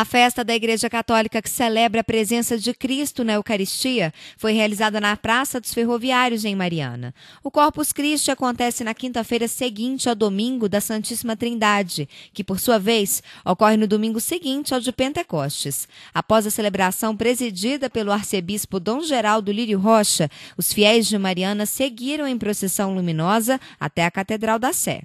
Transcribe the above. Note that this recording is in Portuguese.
A festa da Igreja Católica que celebra a presença de Cristo na Eucaristia foi realizada na Praça dos Ferroviários, em Mariana. O Corpus Christi acontece na quinta-feira seguinte ao domingo da Santíssima Trindade, que, por sua vez, ocorre no domingo seguinte ao de Pentecostes. Após a celebração presidida pelo arcebispo Dom Geraldo Lírio Rocha, os fiéis de Mariana seguiram em procissão luminosa até a Catedral da Sé.